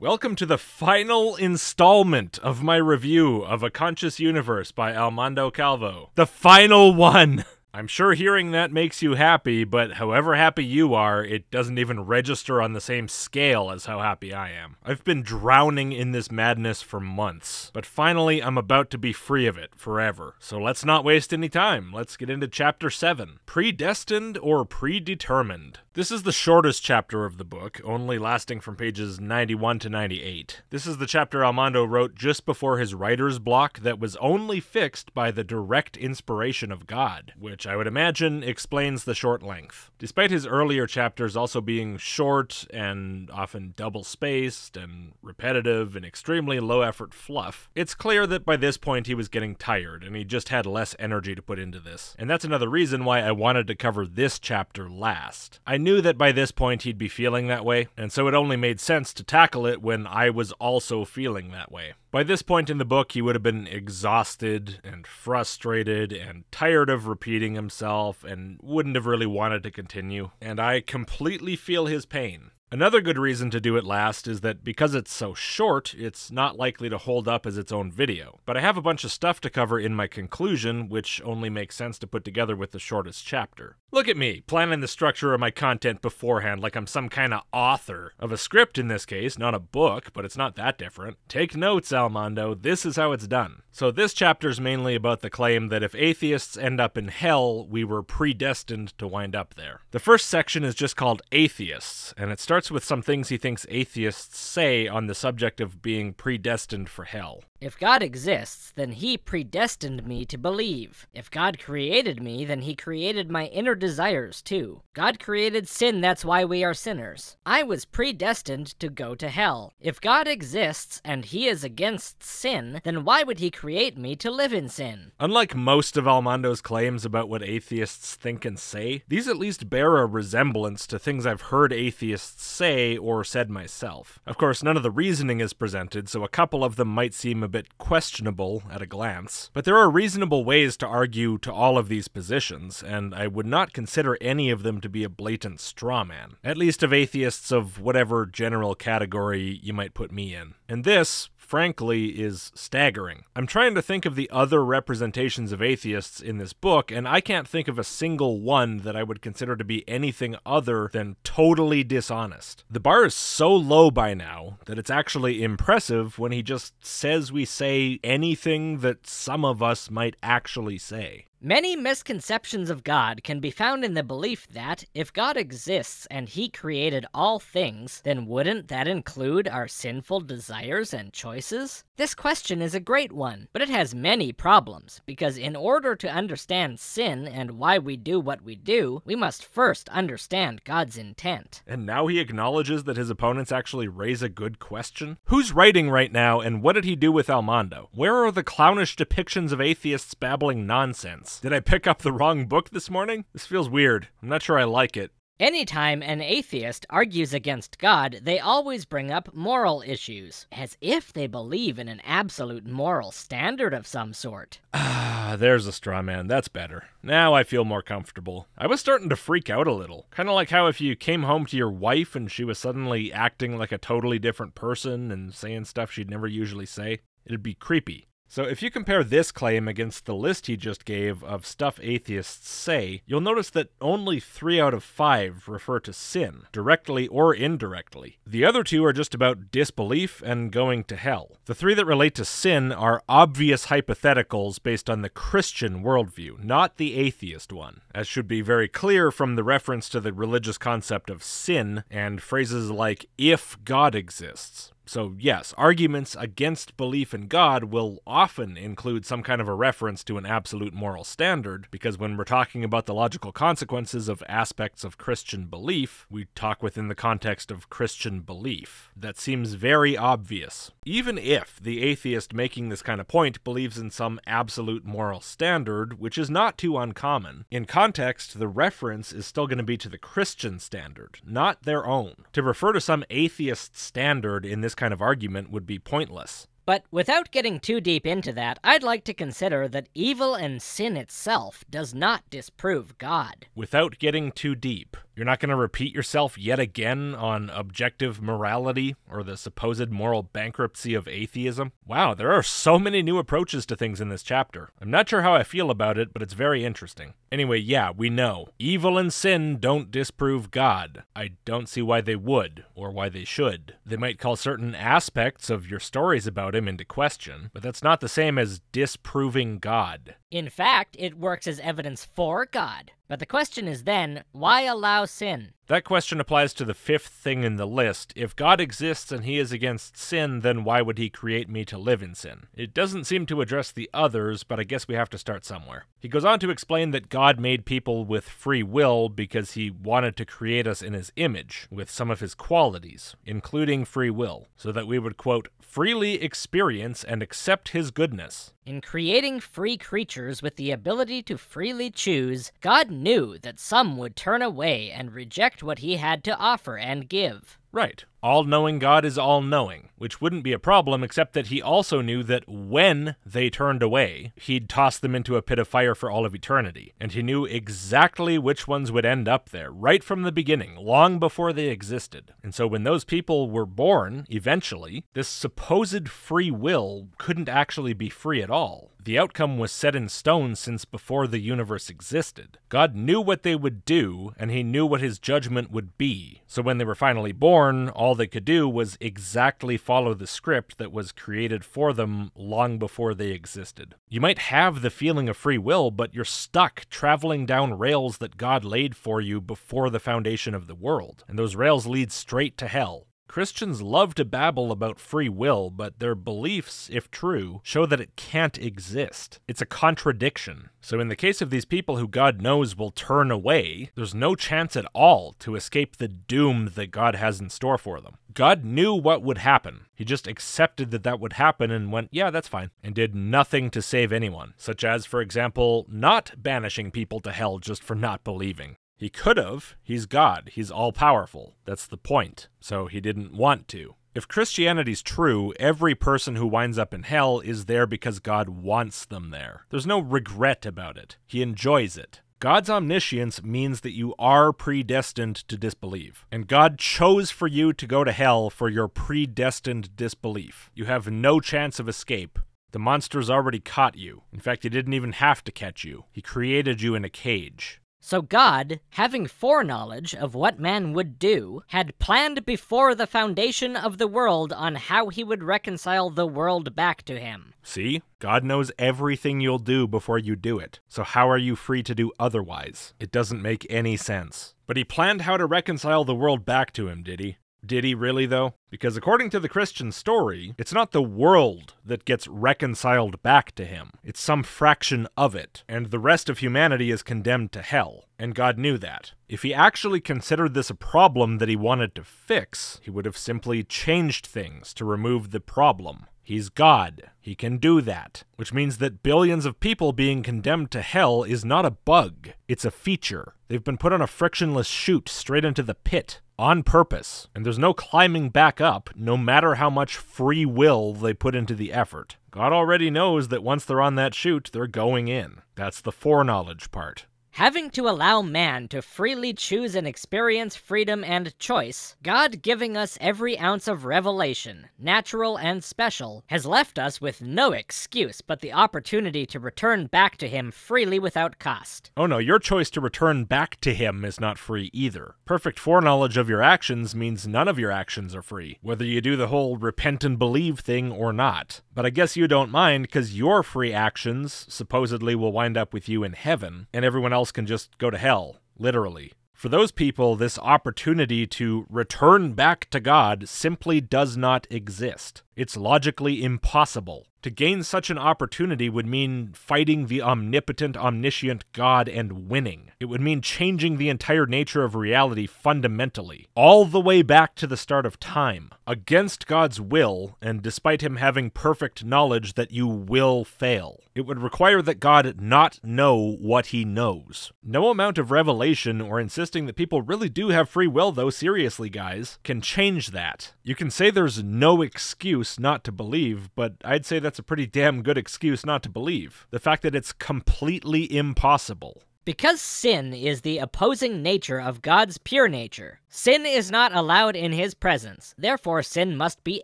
Welcome to the final installment of my review of A Conscious Universe by Almando Calvo. The final one! I'm sure hearing that makes you happy, but however happy you are, it doesn't even register on the same scale as how happy I am. I've been drowning in this madness for months, but finally I'm about to be free of it forever. So let's not waste any time. Let's get into Chapter 7 Predestined or Predetermined. This is the shortest chapter of the book, only lasting from pages 91 to 98. This is the chapter Armando wrote just before his writer's block that was only fixed by the direct inspiration of God, which I would imagine explains the short length. Despite his earlier chapters also being short and often double spaced and repetitive and extremely low effort fluff, it's clear that by this point he was getting tired and he just had less energy to put into this. And that's another reason why I wanted to cover this chapter last. I knew knew that by this point he'd be feeling that way, and so it only made sense to tackle it when I was also feeling that way. By this point in the book, he would have been exhausted and frustrated and tired of repeating himself and wouldn't have really wanted to continue, and I completely feel his pain. Another good reason to do it last is that because it's so short, it's not likely to hold up as its own video. But I have a bunch of stuff to cover in my conclusion, which only makes sense to put together with the shortest chapter. Look at me, planning the structure of my content beforehand like I'm some kind of author of a script in this case, not a book, but it's not that different. Take notes, Almondo, this is how it's done. So this chapter is mainly about the claim that if atheists end up in hell, we were predestined to wind up there. The first section is just called Atheists, and it starts starts with some things he thinks atheists say on the subject of being predestined for hell. If God exists, then he predestined me to believe. If God created me, then he created my inner desires too. God created sin, that's why we are sinners. I was predestined to go to hell. If God exists and he is against sin, then why would he create me to live in sin? Unlike most of Almando's claims about what atheists think and say, these at least bear a resemblance to things I've heard atheists say or said myself. Of course, none of the reasoning is presented, so a couple of them might seem a bit questionable at a glance, but there are reasonable ways to argue to all of these positions, and I would not consider any of them to be a blatant straw man, at least of atheists of whatever general category you might put me in. And this, frankly, is staggering. I'm trying to think of the other representations of atheists in this book, and I can't think of a single one that I would consider to be anything other than totally dishonest. The bar is so low by now that it's actually impressive when he just says we say anything that some of us might actually say. Many misconceptions of God can be found in the belief that, if God exists and He created all things, then wouldn't that include our sinful desires and choices? This question is a great one, but it has many problems, because in order to understand sin and why we do what we do, we must first understand God's intent. And now he acknowledges that his opponents actually raise a good question? Who's writing right now, and what did he do with Almondo? Where are the clownish depictions of atheists babbling nonsense? Did I pick up the wrong book this morning? This feels weird. I'm not sure I like it. Anytime an atheist argues against God, they always bring up moral issues, as if they believe in an absolute moral standard of some sort. Ah, there's a straw man. That's better. Now I feel more comfortable. I was starting to freak out a little. Kind of like how if you came home to your wife and she was suddenly acting like a totally different person and saying stuff she'd never usually say, it'd be creepy. So if you compare this claim against the list he just gave of stuff atheists say, you'll notice that only three out of five refer to sin, directly or indirectly. The other two are just about disbelief and going to hell. The three that relate to sin are obvious hypotheticals based on the Christian worldview, not the atheist one, as should be very clear from the reference to the religious concept of sin and phrases like if God exists. So, yes, arguments against belief in God will often include some kind of a reference to an absolute moral standard, because when we're talking about the logical consequences of aspects of Christian belief, we talk within the context of Christian belief. That seems very obvious. Even if the atheist making this kind of point believes in some absolute moral standard, which is not too uncommon, in context, the reference is still going to be to the Christian standard, not their own. To refer to some atheist standard in this kind of argument would be pointless. But without getting too deep into that, I'd like to consider that evil and sin itself does not disprove God. Without getting too deep. You're not going to repeat yourself yet again on objective morality or the supposed moral bankruptcy of atheism. Wow, there are so many new approaches to things in this chapter. I'm not sure how I feel about it, but it's very interesting. Anyway, yeah, we know. Evil and sin don't disprove God. I don't see why they would, or why they should. They might call certain aspects of your stories about him into question, but that's not the same as disproving God. In fact, it works as evidence for God. But the question is then, why allow sin that question applies to the fifth thing in the list. If God exists and he is against sin, then why would he create me to live in sin? It doesn't seem to address the others, but I guess we have to start somewhere. He goes on to explain that God made people with free will because he wanted to create us in his image, with some of his qualities, including free will, so that we would, quote, freely experience and accept his goodness. In creating free creatures with the ability to freely choose, God knew that some would turn away and reject what he had to offer and give. Right all knowing God is all knowing, which wouldn't be a problem, except that he also knew that when they turned away, he'd toss them into a pit of fire for all of eternity. And he knew exactly which ones would end up there, right from the beginning, long before they existed. And so when those people were born, eventually, this supposed free will couldn't actually be free at all. The outcome was set in stone since before the universe existed. God knew what they would do, and he knew what his judgment would be. So when they were finally born, all all they could do was exactly follow the script that was created for them long before they existed. You might have the feeling of free will, but you're stuck traveling down rails that God laid for you before the foundation of the world, and those rails lead straight to hell. Christians love to babble about free will, but their beliefs, if true, show that it can't exist. It's a contradiction. So, in the case of these people who God knows will turn away, there's no chance at all to escape the doom that God has in store for them. God knew what would happen. He just accepted that that would happen and went, yeah, that's fine, and did nothing to save anyone, such as, for example, not banishing people to hell just for not believing. He could have. He's God. He's all powerful. That's the point. So he didn't want to. If Christianity's true, every person who winds up in hell is there because God wants them there. There's no regret about it. He enjoys it. God's omniscience means that you are predestined to disbelieve, and God chose for you to go to hell for your predestined disbelief. You have no chance of escape. The monster's already caught you. In fact, he didn't even have to catch you. He created you in a cage. So God, having foreknowledge of what man would do, had planned before the foundation of the world on how he would reconcile the world back to him. See? God knows everything you'll do before you do it, so how are you free to do otherwise? It doesn't make any sense. But he planned how to reconcile the world back to him, did he? Did he really, though? Because according to the Christian story, it's not the world that gets reconciled back to him, it's some fraction of it, and the rest of humanity is condemned to hell. And God knew that. If he actually considered this a problem that he wanted to fix, he would have simply changed things to remove the problem. He's God. He can do that. Which means that billions of people being condemned to hell is not a bug, it's a feature. They've been put on a frictionless chute straight into the pit on purpose, and there's no climbing back up, no matter how much free will they put into the effort. God already knows that once they're on that chute, they're going in. That's the foreknowledge part. Having to allow man to freely choose and experience freedom and choice, God giving us every ounce of revelation, natural and special, has left us with no excuse but the opportunity to return back to Him freely without cost. Oh no, your choice to return back to Him is not free either. Perfect foreknowledge of your actions means none of your actions are free, whether you do the whole repent and believe thing or not. But I guess you don't mind because your free actions supposedly will wind up with you in heaven, and everyone else else can just go to hell, literally. For those people, this opportunity to return back to God simply does not exist. It's logically impossible. To gain such an opportunity would mean fighting the omnipotent, omniscient God and winning. It would mean changing the entire nature of reality fundamentally, all the way back to the start of time. Against God's will, and despite Him having perfect knowledge that you will fail, it would require that God not know what He knows. No amount of revelation or insisting that people really do have free will, though, seriously, guys, can change that. You can say there's no excuse excuse not to believe, but I'd say that's a pretty damn good excuse not to believe. The fact that it's completely impossible. Because sin is the opposing nature of God's pure nature, sin is not allowed in his presence. Therefore, sin must be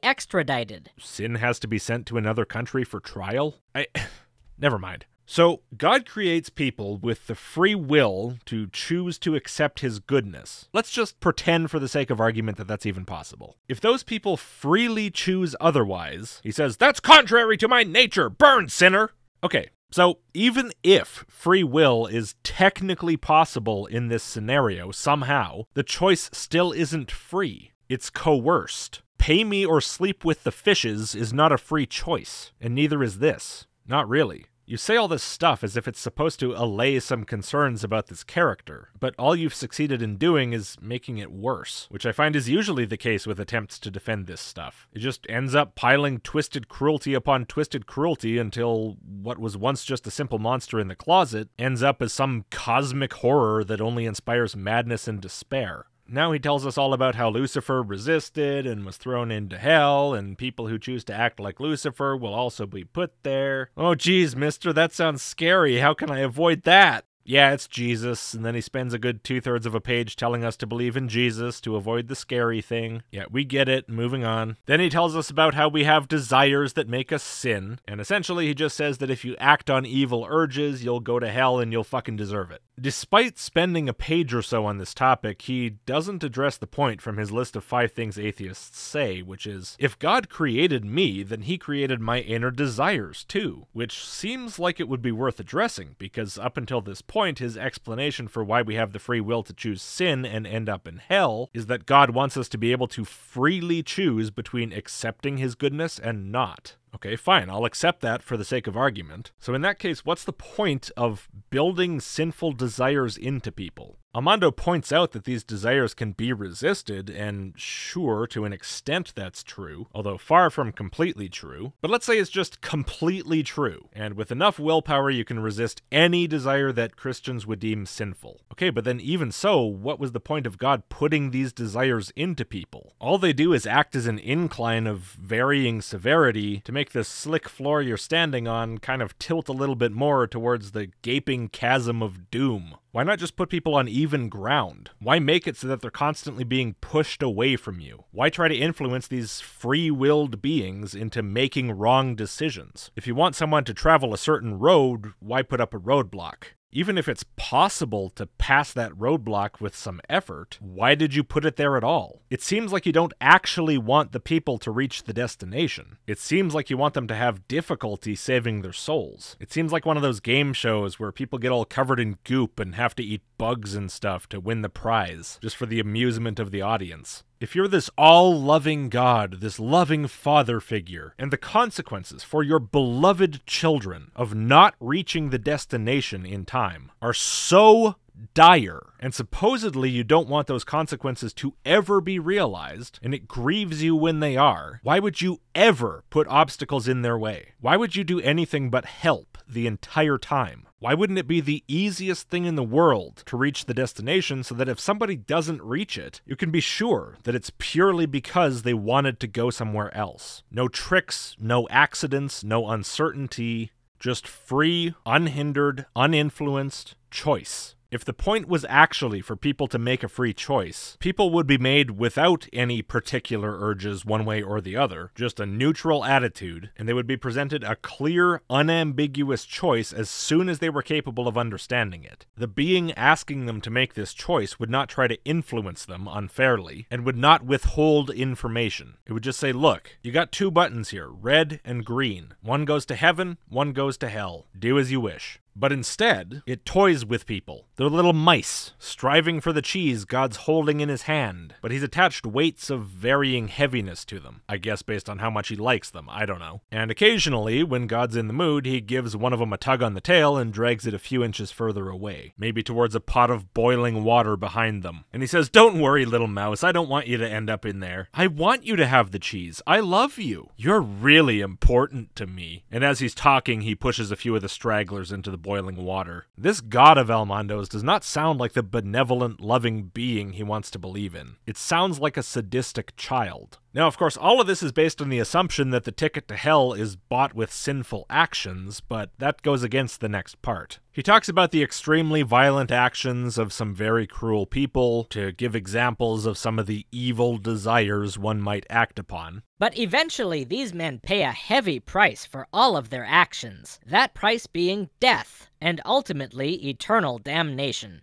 extradited. Sin has to be sent to another country for trial? I. Never mind. So, God creates people with the free will to choose to accept his goodness. Let's just pretend, for the sake of argument, that that's even possible. If those people freely choose otherwise, he says, That's contrary to my nature! Burn, sinner! Okay, so even if free will is technically possible in this scenario somehow, the choice still isn't free, it's coerced. Pay me or sleep with the fishes is not a free choice, and neither is this. Not really. You say all this stuff as if it's supposed to allay some concerns about this character, but all you've succeeded in doing is making it worse, which I find is usually the case with attempts to defend this stuff. It just ends up piling twisted cruelty upon twisted cruelty until what was once just a simple monster in the closet ends up as some cosmic horror that only inspires madness and despair. Now he tells us all about how Lucifer resisted and was thrown into hell, and people who choose to act like Lucifer will also be put there. Oh, geez, mister, that sounds scary. How can I avoid that? yeah, it's Jesus, and then he spends a good two thirds of a page telling us to believe in Jesus to avoid the scary thing. Yeah, we get it, moving on. Then he tells us about how we have desires that make us sin, and essentially he just says that if you act on evil urges, you'll go to hell and you'll fucking deserve it. Despite spending a page or so on this topic, he doesn't address the point from his list of five things atheists say, which is if God created me, then he created my inner desires too, which seems like it would be worth addressing, because up until this point, point, his explanation for why we have the free will to choose sin and end up in hell is that God wants us to be able to freely choose between accepting his goodness and not. Okay, fine, I'll accept that for the sake of argument. So, in that case, what's the point of building sinful desires into people? Amando points out that these desires can be resisted, and sure, to an extent that's true, although far from completely true. But let's say it's just completely true, and with enough willpower you can resist any desire that Christians would deem sinful. Okay, but then even so, what was the point of God putting these desires into people? All they do is act as an incline of varying severity to make the slick floor you're standing on kind of tilt a little bit more towards the gaping chasm of doom. Why not just put people on even ground? Why make it so that they're constantly being pushed away from you? Why try to influence these free willed beings into making wrong decisions? If you want someone to travel a certain road, why put up a roadblock? Even if it's possible to pass that roadblock with some effort, why did you put it there at all? It seems like you don't actually want the people to reach the destination. It seems like you want them to have difficulty saving their souls. It seems like one of those game shows where people get all covered in goop and have to eat bugs and stuff to win the prize, just for the amusement of the audience. If you're this all loving God, this loving father figure, and the consequences for your beloved children of not reaching the destination in time are so dire, and supposedly you don't want those consequences to ever be realized, and it grieves you when they are, why would you ever put obstacles in their way? Why would you do anything but help? the entire time. Why wouldn't it be the easiest thing in the world to reach the destination so that if somebody doesn't reach it, you can be sure that it's purely because they wanted to go somewhere else? No tricks, no accidents, no uncertainty, just free, unhindered, uninfluenced choice. If the point was actually for people to make a free choice, people would be made without any particular urges one way or the other, just a neutral attitude, and they would be presented a clear, unambiguous choice as soon as they were capable of understanding it. The being asking them to make this choice would not try to influence them unfairly, and would not withhold information. It would just say, look, you got two buttons here, red and green. One goes to heaven, one goes to hell. Do as you wish. But instead, it toys with people. They're little mice, striving for the cheese God's holding in his hand, but he's attached weights of varying heaviness to them, I guess based on how much he likes them, I don't know. And occasionally, when God's in the mood, he gives one of them a tug on the tail and drags it a few inches further away, maybe towards a pot of boiling water behind them. And he says, Don't worry, little mouse, I don't want you to end up in there. I want you to have the cheese. I love you. You're really important to me. And as he's talking, he pushes a few of the stragglers into the boiling water. This god of Almondo's does not sound like the benevolent, loving being he wants to believe in. It sounds like a sadistic child. Now, of course, all of this is based on the assumption that the ticket to hell is bought with sinful actions, but that goes against the next part. He talks about the extremely violent actions of some very cruel people, to give examples of some of the evil desires one might act upon. But eventually, these men pay a heavy price for all of their actions, that price being death, and ultimately eternal damnation.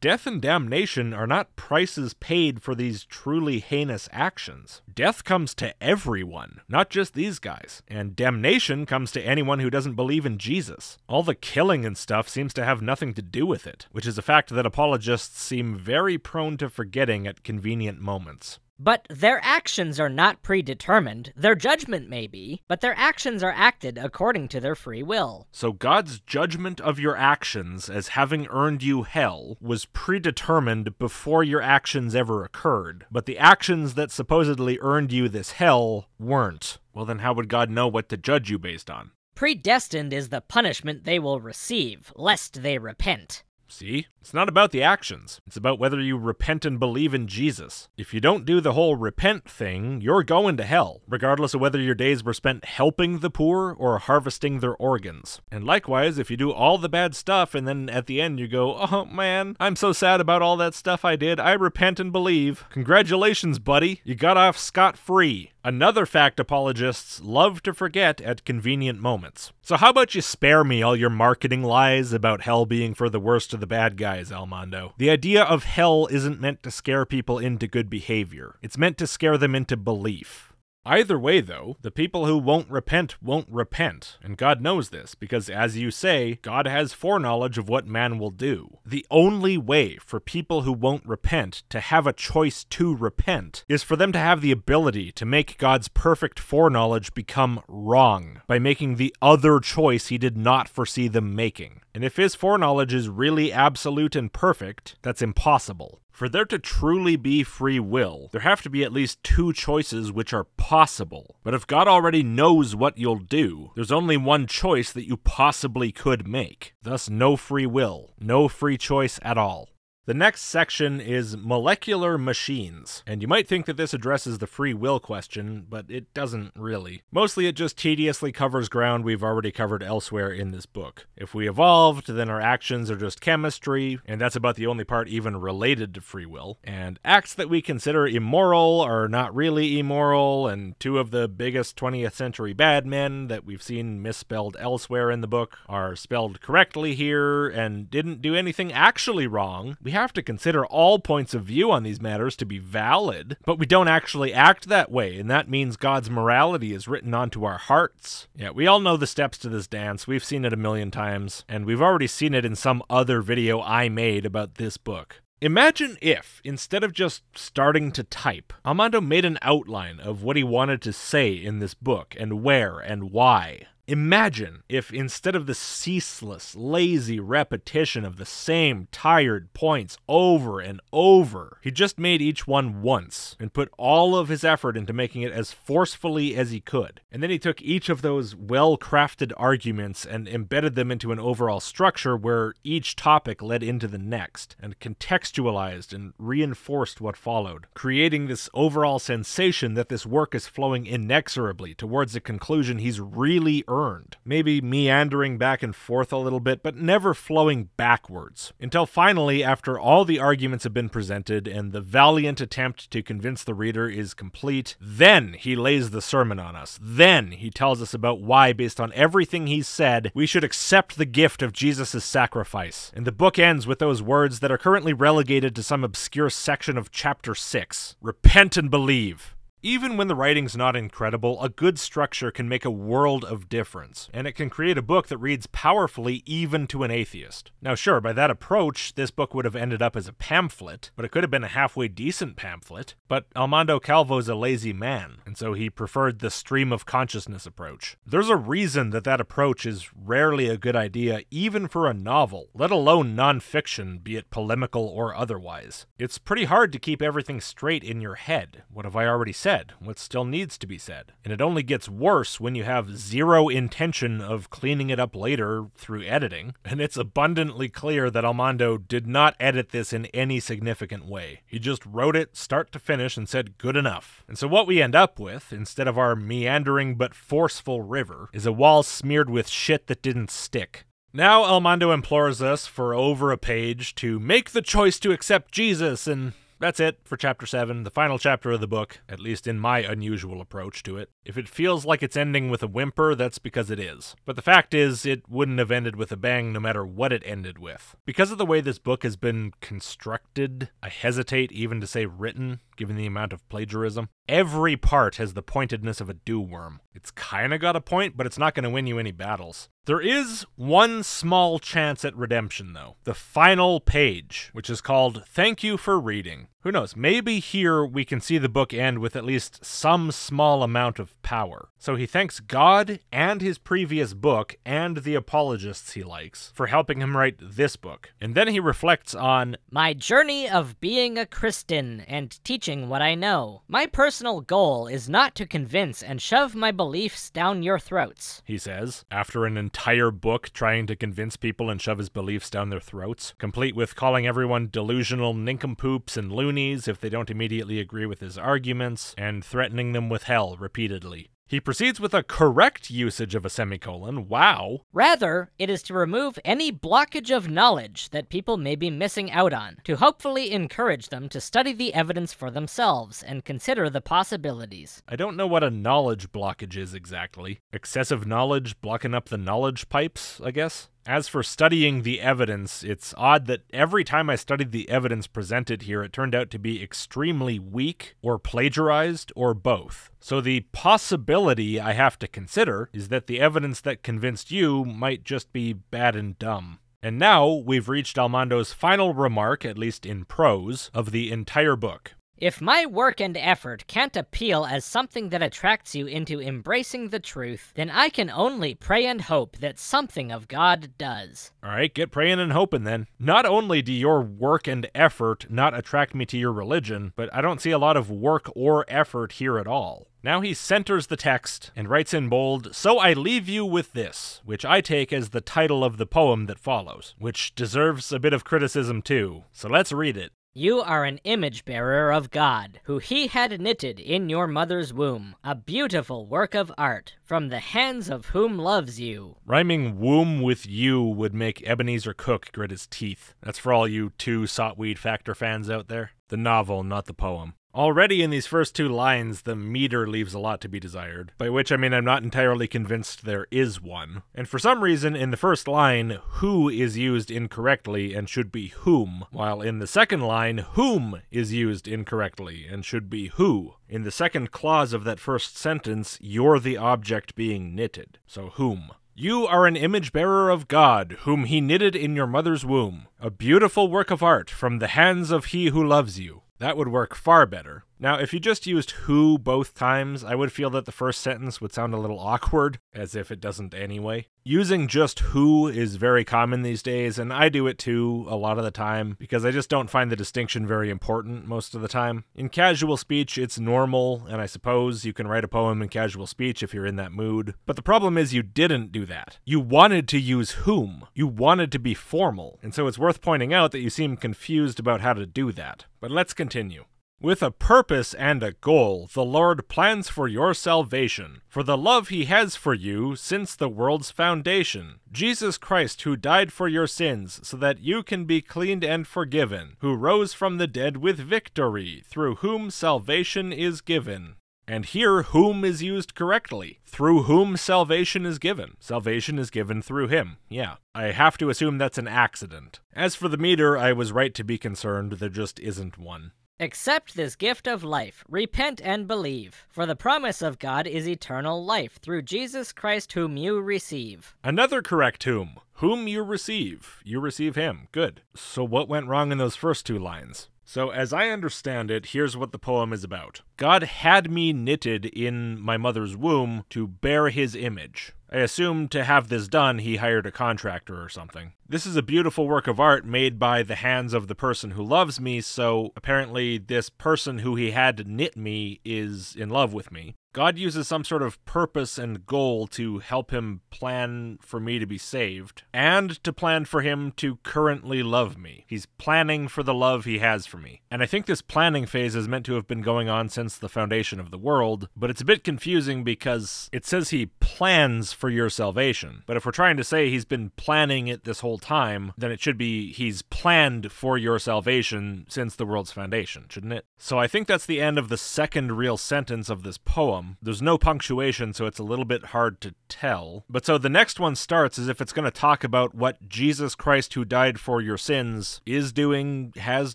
Death and damnation are not prices paid for these truly heinous actions. Death comes to everyone, not just these guys, and damnation comes to anyone who doesn't believe in Jesus. All the killing and stuff seems to have nothing to do with it, which is a fact that apologists seem very prone to forgetting at convenient moments. But their actions are not predetermined. Their judgment may be, but their actions are acted according to their free will. So God's judgment of your actions as having earned you hell was predetermined before your actions ever occurred, but the actions that supposedly earned you this hell weren't. Well, then how would God know what to judge you based on? Predestined is the punishment they will receive, lest they repent. See? It's not about the actions. It's about whether you repent and believe in Jesus. If you don't do the whole repent thing, you're going to hell, regardless of whether your days were spent helping the poor or harvesting their organs. And likewise, if you do all the bad stuff and then at the end you go, oh man, I'm so sad about all that stuff I did, I repent and believe. Congratulations, buddy. You got off scot free. Another fact apologists love to forget at convenient moments. So, how about you spare me all your marketing lies about hell being for the worst of the bad guys, Almondo? The idea of hell isn't meant to scare people into good behavior, it's meant to scare them into belief. Either way, though, the people who won't repent won't repent, and God knows this, because as you say, God has foreknowledge of what man will do. The only way for people who won't repent to have a choice to repent is for them to have the ability to make God's perfect foreknowledge become wrong by making the other choice he did not foresee them making. And if his foreknowledge is really absolute and perfect, that's impossible. For there to truly be free will, there have to be at least two choices which are possible. But if God already knows what you'll do, there's only one choice that you possibly could make. Thus, no free will, no free choice at all. The next section is Molecular Machines, and you might think that this addresses the free will question, but it doesn't really. Mostly it just tediously covers ground we've already covered elsewhere in this book. If we evolved, then our actions are just chemistry, and that's about the only part even related to free will. And acts that we consider immoral are not really immoral, and two of the biggest 20th century bad men that we've seen misspelled elsewhere in the book are spelled correctly here and didn't do anything actually wrong. We have to consider all points of view on these matters to be valid, but we don't actually act that way, and that means God's morality is written onto our hearts. Yeah, we all know the steps to this dance. We've seen it a million times, and we've already seen it in some other video I made about this book. Imagine if, instead of just starting to type, Armando made an outline of what he wanted to say in this book and where and why. Imagine if instead of the ceaseless, lazy repetition of the same tired points over and over, he just made each one once and put all of his effort into making it as forcefully as he could. And then he took each of those well crafted arguments and embedded them into an overall structure where each topic led into the next and contextualized and reinforced what followed, creating this overall sensation that this work is flowing inexorably towards a conclusion he's really earned, maybe meandering back and forth a little bit, but never flowing backwards. Until finally, after all the arguments have been presented and the valiant attempt to convince the reader is complete, then he lays the sermon on us. Then he tells us about why, based on everything he's said, we should accept the gift of Jesus' sacrifice. And the book ends with those words that are currently relegated to some obscure section of chapter 6 Repent and believe. Even when the writing's not incredible, a good structure can make a world of difference, and it can create a book that reads powerfully even to an atheist. Now, sure, by that approach, this book would have ended up as a pamphlet, but it could have been a halfway decent pamphlet. But Almando Calvo's a lazy man, and so he preferred the stream of consciousness approach. There's a reason that that approach is rarely a good idea, even for a novel, let alone nonfiction, be it polemical or otherwise. It's pretty hard to keep everything straight in your head. What have I already said? said, what still needs to be said. And it only gets worse when you have zero intention of cleaning it up later through editing. And it's abundantly clear that Almondo did not edit this in any significant way. He just wrote it start to finish and said, good enough. And so what we end up with, instead of our meandering but forceful river, is a wall smeared with shit that didn't stick. Now Almondo implores us for over a page to make the choice to accept Jesus and that's it for Chapter 7, the final chapter of the book, at least in my unusual approach to it. If it feels like it's ending with a whimper, that's because it is. But the fact is, it wouldn't have ended with a bang no matter what it ended with. Because of the way this book has been constructed, I hesitate even to say written, given the amount of plagiarism. Every part has the pointedness of a dew worm. It's kinda got a point, but it's not gonna win you any battles. There is one small chance at redemption, though. The final page, which is called Thank You for Reading who knows? Maybe here we can see the book end with at least some small amount of power. So he thanks God and his previous book and the apologists he likes for helping him write this book. And then he reflects on My journey of being a Christian and teaching what I know. My personal goal is not to convince and shove my beliefs down your throats, he says, after an entire book trying to convince people and shove his beliefs down their throats, complete with calling everyone delusional nincompoops and loons if they don't immediately agree with his arguments, and threatening them with hell repeatedly. He proceeds with a correct usage of a semicolon, wow. Rather, it is to remove any blockage of knowledge that people may be missing out on, to hopefully encourage them to study the evidence for themselves and consider the possibilities. I don't know what a knowledge blockage is exactly. Excessive knowledge blocking up the knowledge pipes, I guess? As for studying the evidence, it's odd that every time I studied the evidence presented here, it turned out to be extremely weak, or plagiarized, or both. So the possibility I have to consider is that the evidence that convinced you might just be bad and dumb. And now we've reached Almondo's final remark, at least in prose, of the entire book. If my work and effort can't appeal as something that attracts you into embracing the truth, then I can only pray and hope that something of God does. All right, get praying and hoping then. Not only do your work and effort not attract me to your religion, but I don't see a lot of work or effort here at all. Now he centers the text and writes in bold, So I leave you with this, which I take as the title of the poem that follows, which deserves a bit of criticism too. So let's read it. You are an image bearer of God, who he had knitted in your mother's womb, a beautiful work of art, from the hands of whom loves you. Rhyming womb with you would make Ebenezer Cook grit his teeth. That's for all you two Sotweed Factor fans out there. The novel, not the poem. Already in these first two lines, the meter leaves a lot to be desired, by which I mean I'm not entirely convinced there is one. And for some reason, in the first line, who is used incorrectly and should be whom, while in the second line, whom is used incorrectly and should be who. In the second clause of that first sentence, you're the object being knitted, so whom. You are an image bearer of God, whom he knitted in your mother's womb, a beautiful work of art from the hands of he who loves you. That would work far better. Now, if you just used who both times, I would feel that the first sentence would sound a little awkward, as if it doesn't anyway. Using just who is very common these days, and I do it too a lot of the time, because I just don't find the distinction very important most of the time. In casual speech, it's normal, and I suppose you can write a poem in casual speech if you're in that mood. But the problem is you didn't do that. You wanted to use whom. You wanted to be formal, and so it's worth pointing out that you seem confused about how to do that. But let's continue. With a purpose and a goal, the Lord plans for your salvation, for the love he has for you since the world's foundation. Jesus Christ, who died for your sins, so that you can be cleaned and forgiven, who rose from the dead with victory, through whom salvation is given. And here, whom is used correctly. Through whom salvation is given. Salvation is given through him. Yeah. I have to assume that's an accident. As for the meter, I was right to be concerned, there just isn't one. Accept this gift of life, repent and believe, for the promise of God is eternal life through Jesus Christ whom you receive. Another correct whom. Whom you receive. You receive him. Good. So what went wrong in those first two lines? So, as I understand it, here's what the poem is about God had me knitted in my mother's womb to bear his image. I assume to have this done, he hired a contractor or something. This is a beautiful work of art made by the hands of the person who loves me, so apparently, this person who he had to knit me is in love with me. God uses some sort of purpose and goal to help him plan for me to be saved, and to plan for him to currently love me. He's planning for the love he has for me. And I think this planning phase is meant to have been going on since the foundation of the world, but it's a bit confusing because it says he plans for your salvation. But if we're trying to say he's been planning it this whole whole time, then it should be he's planned for your salvation since the world's foundation, shouldn't it? So I think that's the end of the second real sentence of this poem. There's no punctuation, so it's a little bit hard to tell. But so the next one starts as if it's going to talk about what Jesus Christ, who died for your sins, is doing, has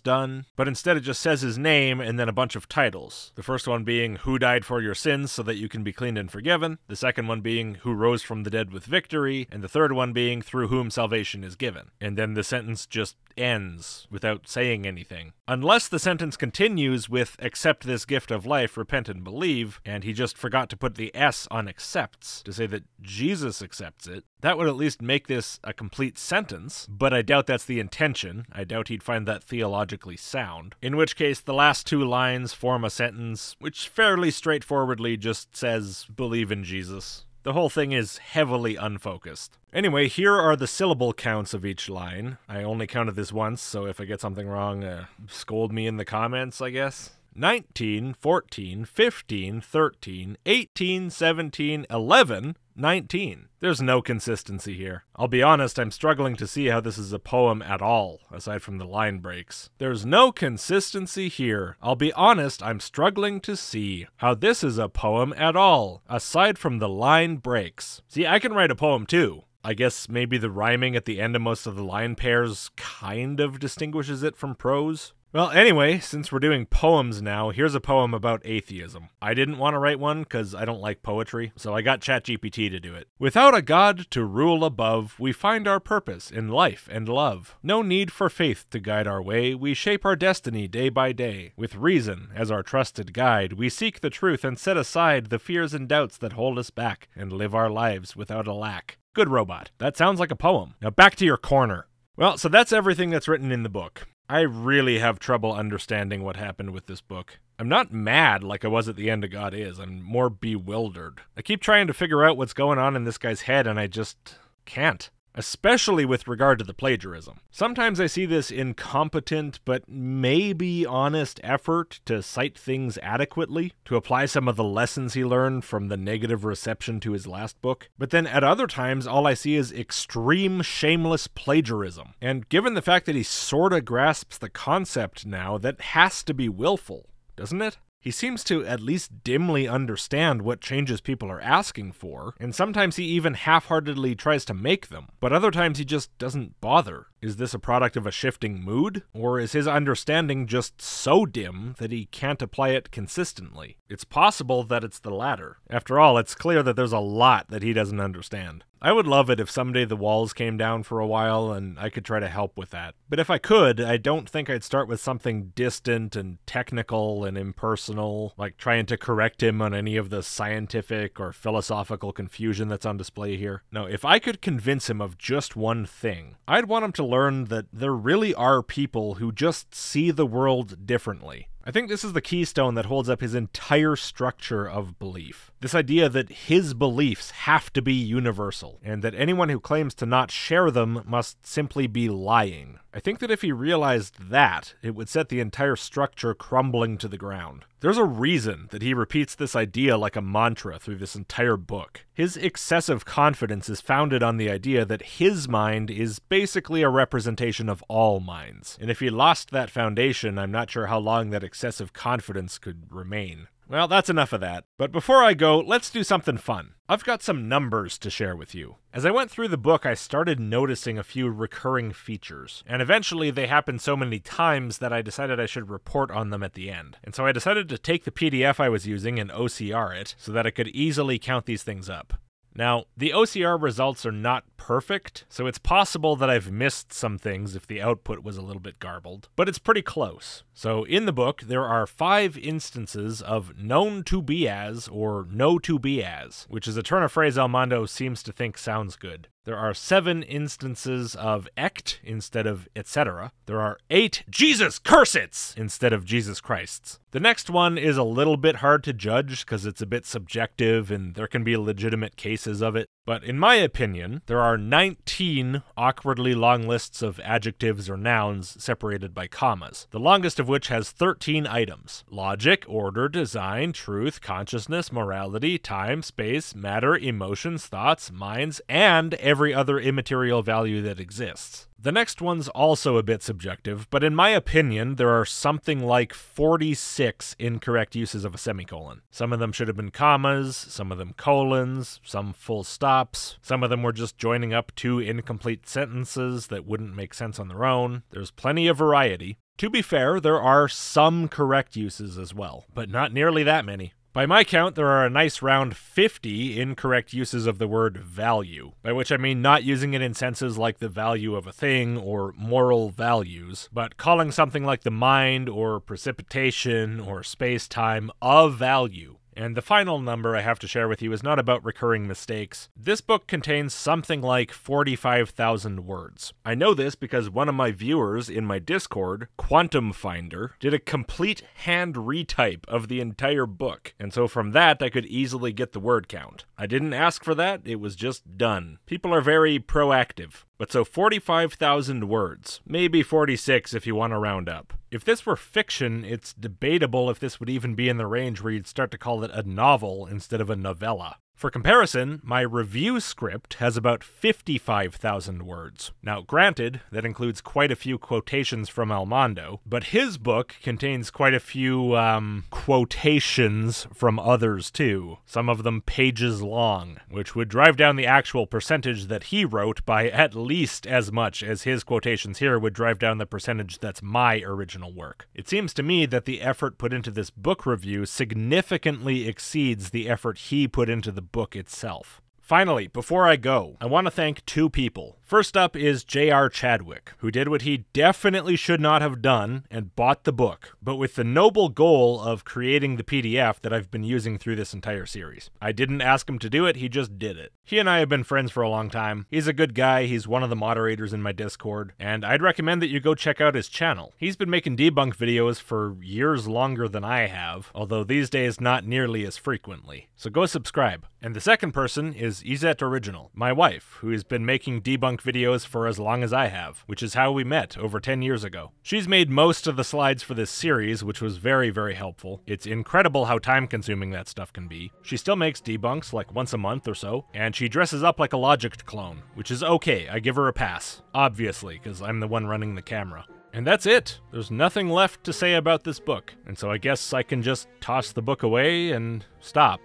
done. But instead, it just says his name and then a bunch of titles. The first one being, Who Died for Your Sins so that you can be cleaned and forgiven. The second one being, Who Rose from the Dead with Victory. And the third one being, Through Whom Salvation is is given. And then the sentence just ends without saying anything. Unless the sentence continues with accept this gift of life, repent and believe, and he just forgot to put the S on accepts to say that Jesus accepts it, that would at least make this a complete sentence, but I doubt that's the intention. I doubt he'd find that theologically sound. In which case, the last two lines form a sentence which fairly straightforwardly just says, believe in Jesus. The whole thing is heavily unfocused. Anyway, here are the syllable counts of each line. I only counted this once, so if I get something wrong, uh, scold me in the comments, I guess. 19, 14, 15, 13, 18, 17, 11, 19. There's no consistency here. I'll be honest, I'm struggling to see how this is a poem at all, aside from the line breaks. There's no consistency here. I'll be honest, I'm struggling to see how this is a poem at all, aside from the line breaks. See, I can write a poem too. I guess maybe the rhyming at the end of most of the line pairs kind of distinguishes it from prose. Well, anyway, since we're doing poems now, here's a poem about atheism. I didn't want to write one because I don't like poetry, so I got ChatGPT to do it. Without a God to rule above, we find our purpose in life and love. No need for faith to guide our way, we shape our destiny day by day. With reason as our trusted guide, we seek the truth and set aside the fears and doubts that hold us back and live our lives without a lack. Good robot. That sounds like a poem. Now back to your corner. Well, so that's everything that's written in the book. I really have trouble understanding what happened with this book. I'm not mad like I was at the end of God Is. I'm more bewildered. I keep trying to figure out what's going on in this guy's head, and I just can't especially with regard to the plagiarism. Sometimes I see this incompetent but maybe honest effort to cite things adequately, to apply some of the lessons he learned from the negative reception to his last book, but then at other times all I see is extreme shameless plagiarism. And given the fact that he sorta grasps the concept now, that has to be willful doesn't it? He seems to at least dimly understand what changes people are asking for, and sometimes he even half heartedly tries to make them, but other times he just doesn't bother. Is this a product of a shifting mood? Or is his understanding just so dim that he can't apply it consistently? It's possible that it's the latter. After all, it's clear that there's a lot that he doesn't understand. I would love it if someday the walls came down for a while and I could try to help with that. But if I could, I don't think I'd start with something distant and technical and impersonal, like trying to correct him on any of the scientific or philosophical confusion that's on display here. No, if I could convince him of just one thing, I'd want him to learn that there really are people who just see the world differently. I think this is the keystone that holds up his entire structure of belief. This idea that his beliefs have to be universal, and that anyone who claims to not share them must simply be lying. I think that if he realized that, it would set the entire structure crumbling to the ground. There's a reason that he repeats this idea like a mantra through this entire book. His excessive confidence is founded on the idea that his mind is basically a representation of all minds, and if he lost that foundation, I'm not sure how long that excessive confidence could remain. Well, that's enough of that. But before I go, let's do something fun. I've got some numbers to share with you. As I went through the book, I started noticing a few recurring features, and eventually they happened so many times that I decided I should report on them at the end. And so I decided to take the PDF I was using and OCR it so that I could easily count these things up. Now, the OCR results are not perfect, so it's possible that I've missed some things if the output was a little bit garbled, but it's pretty close. So in the book, there are five instances of known to be as or no to be as, which is a turn of phrase Almondo seems to think sounds good. There are seven instances of ect instead of etc. There are eight Jesus cursets instead of Jesus Christ's. The next one is a little bit hard to judge because it's a bit subjective and there can be legitimate cases of it. But in my opinion, there are 19 awkwardly long lists of adjectives or nouns separated by commas, the longest of which has 13 items logic, order, design, truth, consciousness, morality, time, space, matter, emotions, thoughts, minds, and every other immaterial value that exists. The next one's also a bit subjective, but in my opinion, there are something like 46 incorrect uses of a semicolon. Some of them should have been commas, some of them colons, some full stops, some of them were just joining up two incomplete sentences that wouldn't make sense on their own. There's plenty of variety. To be fair, there are some correct uses as well, but not nearly that many. By my count, there are a nice round 50 incorrect uses of the word value, by which I mean not using it in senses like the value of a thing or moral values, but calling something like the mind or precipitation or space time a value and the final number I have to share with you is not about recurring mistakes. This book contains something like 45,000 words. I know this because one of my viewers in my Discord, Quantum Finder, did a complete hand retype of the entire book, and so from that I could easily get the word count. I didn't ask for that, it was just done. People are very proactive. But so 45,000 words, maybe 46 if you want to round up. If this were fiction, it's debatable if this would even be in the range where you'd start to call it a novel instead of a novella. For comparison, my review script has about 55,000 words. Now, granted, that includes quite a few quotations from Almondo, but his book contains quite a few um, quotations from others too, some of them pages long, which would drive down the actual percentage that he wrote by at least as much as his quotations here would drive down the percentage that's my original work. It seems to me that the effort put into this book review significantly exceeds the effort he put into the book itself. Finally, before I go, I want to thank two people. First up is J.R. Chadwick, who did what he definitely should not have done and bought the book, but with the noble goal of creating the PDF that I've been using through this entire series. I didn't ask him to do it, he just did it. He and I have been friends for a long time. He's a good guy, he's one of the moderators in my Discord, and I'd recommend that you go check out his channel. He's been making debunk videos for years longer than I have, although these days not nearly as frequently. So go subscribe. And the second person is Izet Original, my wife, who has been making debunk videos for as long as I have, which is how we met over 10 years ago. She's made most of the slides for this series, which was very, very helpful. It's incredible how time consuming that stuff can be. She still makes debunks like once a month or so, and she dresses up like a Logic clone, which is okay, I give her a pass. Obviously, because I'm the one running the camera. And that's it. There's nothing left to say about this book, and so I guess I can just toss the book away and stop.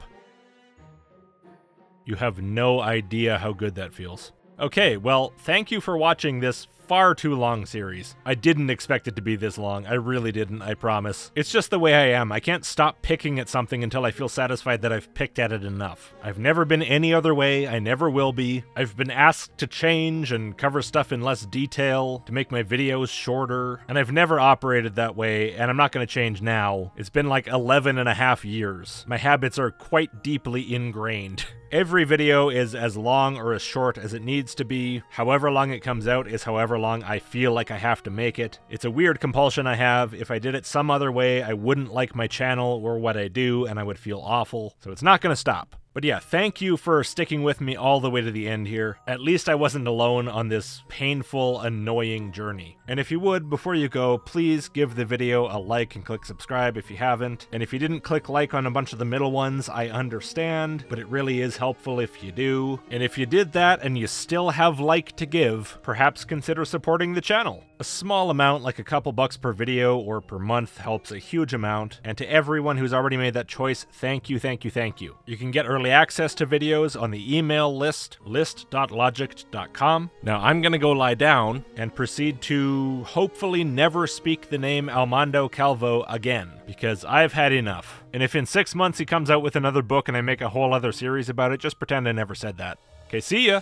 You have no idea how good that feels. Okay, well, thank you for watching this far too long series. I didn't expect it to be this long. I really didn't, I promise. It's just the way I am. I can't stop picking at something until I feel satisfied that I've picked at it enough. I've never been any other way. I never will be. I've been asked to change and cover stuff in less detail, to make my videos shorter, and I've never operated that way, and I'm not going to change now. It's been like 11 and a half years. My habits are quite deeply ingrained. Every video is as long or as short as it needs to be. However long it comes out is however however long I feel like I have to make it. It's a weird compulsion I have. If I did it some other way, I wouldn't like my channel or what I do, and I would feel awful. So it's not going to stop. But yeah, thank you for sticking with me all the way to the end here. At least I wasn't alone on this painful, annoying journey. And if you would, before you go, please give the video a like and click subscribe if you haven't. And if you didn't click like on a bunch of the middle ones, I understand, but it really is helpful if you do. And if you did that and you still have like to give, perhaps consider supporting the channel. A small amount, like a couple bucks per video or per month, helps a huge amount. And to everyone who's already made that choice, thank you, thank you, thank you. You can get early access to videos on the email list, list.logic.com. Now I'm gonna go lie down and proceed to hopefully never speak the name Almando Calvo again, because I've had enough. And if in six months he comes out with another book and I make a whole other series about it, just pretend I never said that. Okay, see ya!